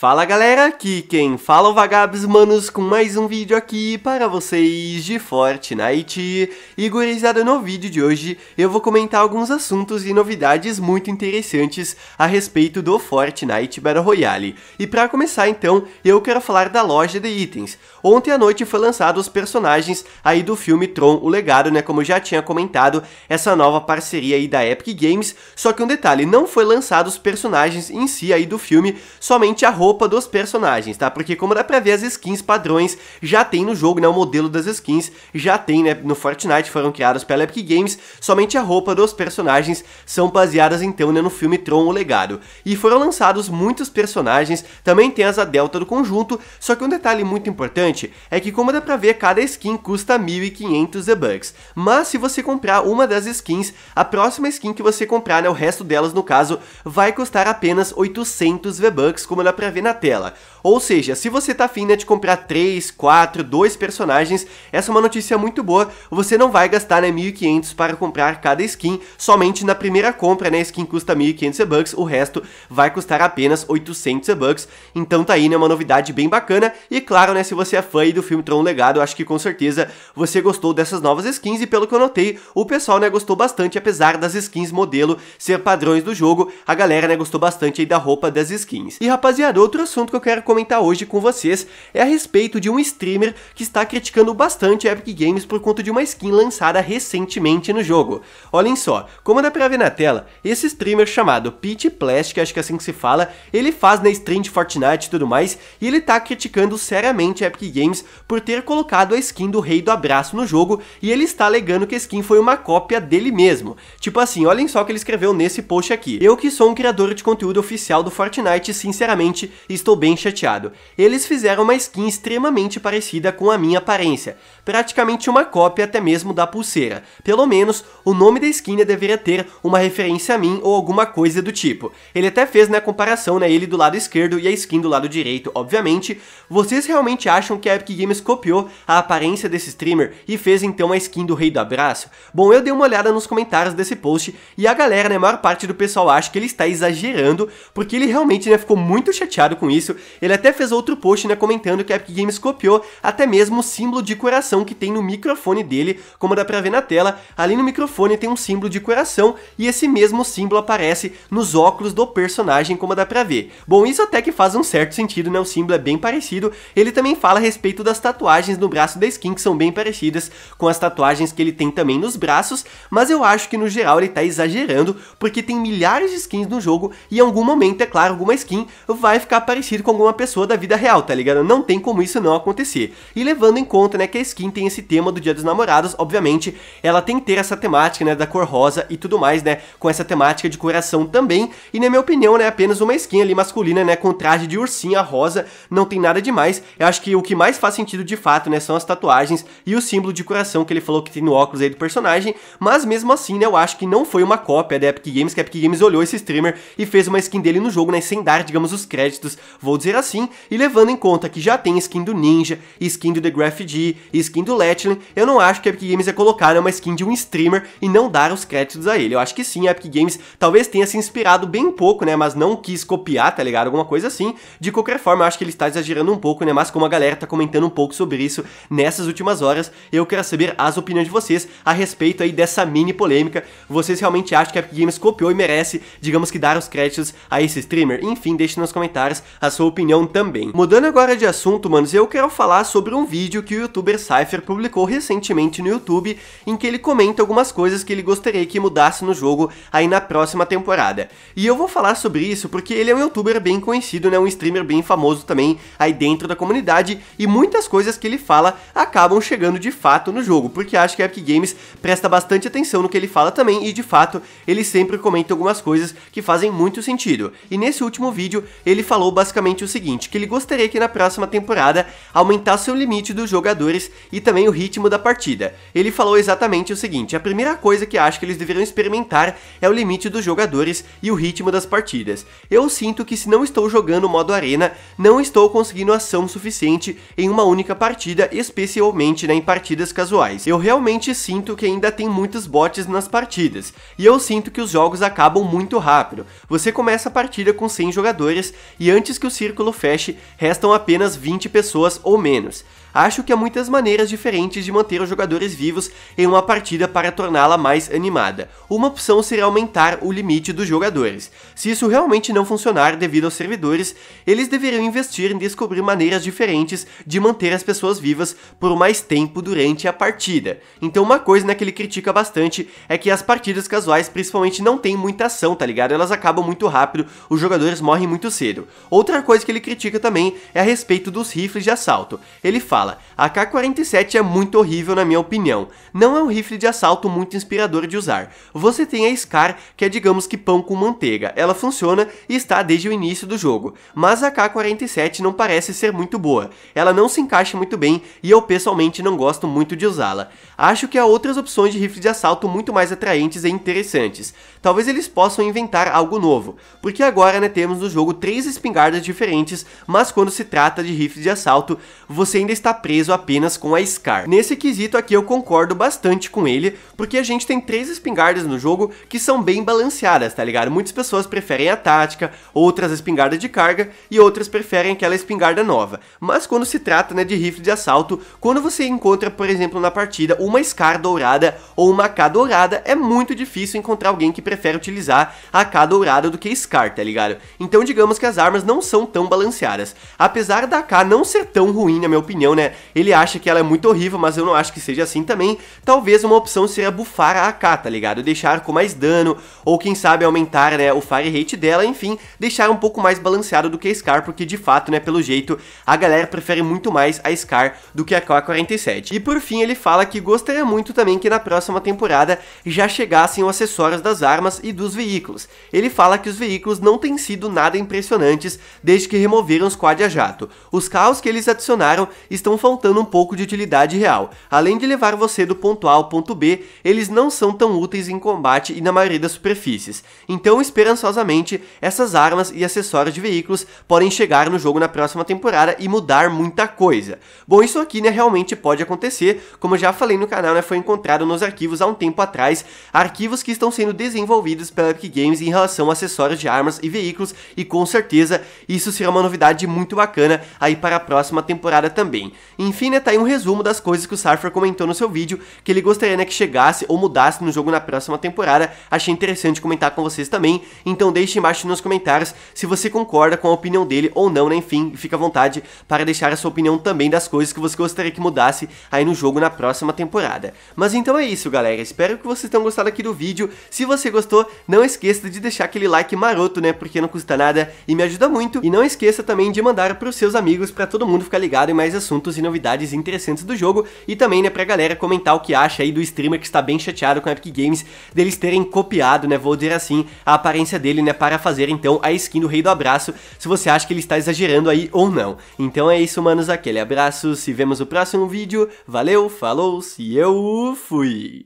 Fala galera, aqui quem fala é o Vagabos Manos com mais um vídeo aqui para vocês de Fortnite. E gurizada, no vídeo de hoje eu vou comentar alguns assuntos e novidades muito interessantes a respeito do Fortnite Battle Royale. E para começar então, eu quero falar da loja de itens. Ontem à noite foi lançado os personagens aí do filme Tron o Legado, né, como eu já tinha comentado, essa nova parceria aí da Epic Games. Só que um detalhe, não foi lançado os personagens em si aí do filme, somente a roupa roupa dos personagens, tá? Porque como dá pra ver, as skins padrões já tem no jogo, né? O modelo das skins já tem, né? No Fortnite, foram criadas pela Epic Games, somente a roupa dos personagens são baseadas, então, né, no filme Tron, o Legado. E foram lançados muitos personagens, também tem a delta do conjunto, só que um detalhe muito importante é que, como dá pra ver, cada skin custa 1.500 V-Bucks. Mas se você comprar uma das skins, a próxima skin que você comprar, né, o resto delas, no caso, vai custar apenas 800 V-Bucks, como dá pra ver na tela. Ou seja, se você tá afim né, de comprar 3, 4, 2 personagens, essa é uma notícia muito boa, você não vai gastar né, 1.500 para comprar cada skin, somente na primeira compra, né, a skin custa 1.500 bucks, o resto vai custar apenas 800 bucks, então tá aí né, uma novidade bem bacana, e claro, né, se você é fã do filme Tron Legado, acho que com certeza você gostou dessas novas skins, e pelo que eu notei, o pessoal né, gostou bastante, apesar das skins modelo ser padrões do jogo, a galera né, gostou bastante aí da roupa das skins. E rapaziada, outro assunto que eu quero comentar hoje com vocês é a respeito de um streamer que está criticando bastante a Epic Games por conta de uma skin lançada recentemente no jogo. Olhem só, como dá pra ver na tela, esse streamer chamado Pete Plastic, acho que é assim que se fala, ele faz na stream de Fortnite e tudo mais, e ele tá criticando seriamente a Epic Games por ter colocado a skin do Rei do Abraço no jogo, e ele está alegando que a skin foi uma cópia dele mesmo. Tipo assim, olhem só o que ele escreveu nesse post aqui. Eu que sou um criador de conteúdo oficial do Fortnite, sinceramente, Estou bem chateado. Eles fizeram uma skin extremamente parecida com a minha aparência, praticamente uma cópia até mesmo da pulseira. Pelo menos, o nome da skin deveria ter uma referência a mim ou alguma coisa do tipo. Ele até fez na né, comparação, né, ele do lado esquerdo e a skin do lado direito, obviamente. Vocês realmente acham que a Epic Games copiou a aparência desse streamer e fez então a skin do Rei do Abraço? Bom, eu dei uma olhada nos comentários desse post e a galera, né, a maior parte do pessoal acha que ele está exagerando, porque ele realmente, né, ficou muito chateado com isso, ele até fez outro post né, comentando que a Epic Games copiou até mesmo o símbolo de coração que tem no microfone dele, como dá pra ver na tela, ali no microfone tem um símbolo de coração e esse mesmo símbolo aparece nos óculos do personagem, como dá pra ver. Bom, isso até que faz um certo sentido, né, o símbolo é bem parecido, ele também fala a respeito das tatuagens no braço da skin que são bem parecidas com as tatuagens que ele tem também nos braços, mas eu acho que no geral ele tá exagerando, porque tem milhares de skins no jogo e em algum momento, é claro, alguma skin vai ficar ficar parecido com alguma pessoa da vida real, tá ligado? Não tem como isso não acontecer. E levando em conta, né, que a skin tem esse tema do Dia dos Namorados, obviamente, ela tem que ter essa temática, né, da cor rosa e tudo mais, né, com essa temática de coração também. E na minha opinião, né, apenas uma skin ali masculina, né, com traje de ursinha rosa, não tem nada demais. Eu acho que o que mais faz sentido de fato, né, são as tatuagens e o símbolo de coração que ele falou que tem no óculos aí do personagem, mas mesmo assim, né, eu acho que não foi uma cópia da Epic Games, que a Epic Games olhou esse streamer e fez uma skin dele no jogo, né, sem dar, digamos, os créditos vou dizer assim, e levando em conta que já tem skin do Ninja, skin do The Graph G, skin do Latlin, eu não acho que a Epic Games ia é colocar uma skin de um streamer e não dar os créditos a ele. Eu acho que sim, a Epic Games talvez tenha se inspirado bem um pouco, né, mas não quis copiar, tá ligado? Alguma coisa assim. De qualquer forma, eu acho que ele está exagerando um pouco, né, mas como a galera tá comentando um pouco sobre isso nessas últimas horas, eu quero saber as opiniões de vocês a respeito aí dessa mini polêmica. Vocês realmente acham que a Epic Games copiou e merece, digamos que dar os créditos a esse streamer? Enfim, deixe nos comentários comentários a sua opinião também. Mudando agora de assunto, manos, eu quero falar sobre um vídeo que o youtuber Cypher publicou recentemente no YouTube, em que ele comenta algumas coisas que ele gostaria que mudasse no jogo aí na próxima temporada. E eu vou falar sobre isso porque ele é um youtuber bem conhecido, né, um streamer bem famoso também aí dentro da comunidade, e muitas coisas que ele fala acabam chegando de fato no jogo, porque acho que a Epic Games presta bastante atenção no que ele fala também, e de fato, ele sempre comenta algumas coisas que fazem muito sentido. E nesse último vídeo, ele falou falou basicamente o seguinte, que ele gostaria que na próxima temporada aumentasse o limite dos jogadores e também o ritmo da partida. Ele falou exatamente o seguinte, a primeira coisa que acho que eles deveriam experimentar é o limite dos jogadores e o ritmo das partidas. Eu sinto que se não estou jogando o modo arena, não estou conseguindo ação suficiente em uma única partida, especialmente né, em partidas casuais. Eu realmente sinto que ainda tem muitos bots nas partidas, e eu sinto que os jogos acabam muito rápido. Você começa a partida com 100 jogadores e e antes que o círculo feche, restam apenas 20 pessoas ou menos. Acho que há muitas maneiras diferentes de manter os jogadores vivos em uma partida para torná-la mais animada. Uma opção seria aumentar o limite dos jogadores. Se isso realmente não funcionar devido aos servidores, eles deveriam investir em descobrir maneiras diferentes de manter as pessoas vivas por mais tempo durante a partida. Então uma coisa né, que ele critica bastante é que as partidas casuais principalmente não têm muita ação, tá ligado? Elas acabam muito rápido, os jogadores morrem muito cedo. Outra coisa que ele critica também é a respeito dos rifles de assalto. Ele fala: "A K47 é muito horrível na minha opinião. Não é um rifle de assalto muito inspirador de usar. Você tem a SCAR, que é digamos que pão com manteiga. Ela funciona e está desde o início do jogo, mas a K47 não parece ser muito boa. Ela não se encaixa muito bem e eu pessoalmente não gosto muito de usá-la. Acho que há outras opções de rifles de assalto muito mais atraentes e interessantes. Talvez eles possam inventar algo novo, porque agora né, temos no jogo três espingardas espingardas diferentes, mas quando se trata de rifles de assalto, você ainda está preso apenas com a SCAR. Nesse quesito aqui eu concordo bastante com ele, porque a gente tem três espingardas no jogo que são bem balanceadas, tá ligado? Muitas pessoas preferem a tática, outras a espingarda de carga e outras preferem aquela espingarda nova. Mas quando se trata né, de rifle de assalto, quando você encontra, por exemplo, na partida uma SCAR dourada ou uma AK dourada, é muito difícil encontrar alguém que prefere utilizar a AK dourada do que a SCAR, tá ligado? Então digamos que as armas armas não são tão balanceadas. Apesar da AK não ser tão ruim, na minha opinião, né? Ele acha que ela é muito horrível, mas eu não acho que seja assim também. Talvez uma opção seria bufar a AK, tá ligado? Deixar com mais dano, ou quem sabe aumentar né, o fire rate dela, enfim, deixar um pouco mais balanceado do que a Scar, porque de fato, né, pelo jeito, a galera prefere muito mais a Scar do que a K-47. E por fim, ele fala que gostaria muito também que na próxima temporada já chegassem os acessórios das armas e dos veículos. Ele fala que os veículos não têm sido nada impressionante desde que removeram os quad a jato. Os carros que eles adicionaram estão faltando um pouco de utilidade real. Além de levar você do ponto A ao ponto B, eles não são tão úteis em combate e na maioria das superfícies. Então, esperançosamente, essas armas e acessórios de veículos podem chegar no jogo na próxima temporada e mudar muita coisa. Bom, isso aqui né, realmente pode acontecer, como eu já falei no canal, né, foi encontrado nos arquivos há um tempo atrás, arquivos que estão sendo desenvolvidos pela Epic Games em relação a acessórios de armas e veículos, e com certeza certeza isso será uma novidade muito bacana aí para a próxima temporada também. Enfim, né, tá aí um resumo das coisas que o Sarfer comentou no seu vídeo, que ele gostaria né, que chegasse ou mudasse no jogo na próxima temporada. Achei interessante comentar com vocês também, então deixe embaixo nos comentários se você concorda com a opinião dele ou não, né, enfim, fica à vontade para deixar a sua opinião também das coisas que você gostaria que mudasse aí no jogo na próxima temporada. Mas então é isso, galera, espero que vocês tenham gostado aqui do vídeo. Se você gostou, não esqueça de deixar aquele like maroto, né, porque não custa nada e me ajuda ajuda muito. E não esqueça também de mandar para os seus amigos para todo mundo ficar ligado em mais assuntos e novidades interessantes do jogo e também, né, pra galera comentar o que acha aí do streamer que está bem chateado com a Epic Games deles terem copiado, né, vou dizer assim, a aparência dele, né, para fazer então a skin do Rei do Abraço, se você acha que ele está exagerando aí ou não. Então é isso, manos, aquele abraço, se vemos no próximo vídeo, valeu, falou, se eu fui!